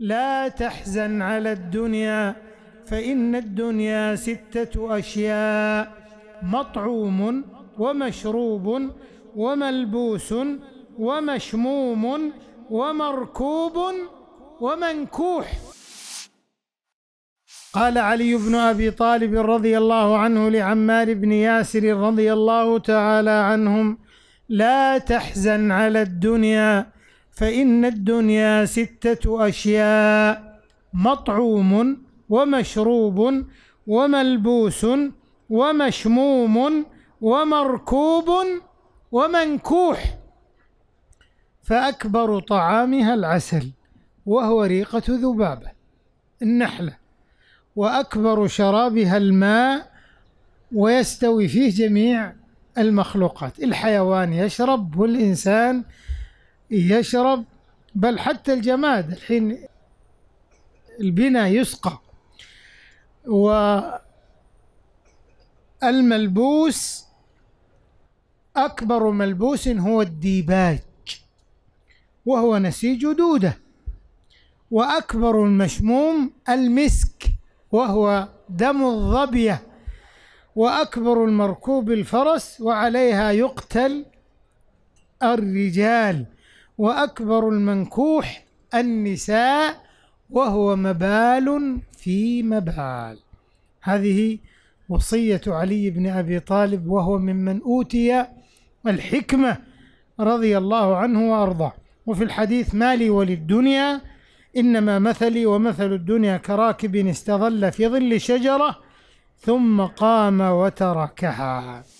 لا تحزن على الدنيا فإن الدنيا ستة أشياء مطعوم ومشروب وملبوس ومشموم ومركوب ومنكوح قال علي بن أبي طالب رضي الله عنه لعمار بن ياسر رضي الله تعالى عنهم لا تحزن على الدنيا فإن الدنيا ستة أشياء مطعوم ومشروب وملبوس ومشموم ومركوب ومنكوح فأكبر طعامها العسل وهو ريقة ذبابة النحلة وأكبر شرابها الماء ويستوي فيه جميع المخلوقات الحيوان يشرب والإنسان يشرب يشرب بل حتى الجماد الحين البنا يسقى و الملبوس أكبر ملبوس هو الديباج وهو نسيج دودة وأكبر المشموم المسك وهو دم الظبية وأكبر المركوب الفرس وعليها يقتل الرجال وأكبر المنكوح النساء وهو مبال في مبال هذه وصية علي بن أبي طالب وهو ممن أوتي الحكمة رضي الله عنه وأرضاه وفي الحديث مالي وللدنيا إنما مثلي ومثل الدنيا كراكب استظل في ظل شجرة ثم قام وتركها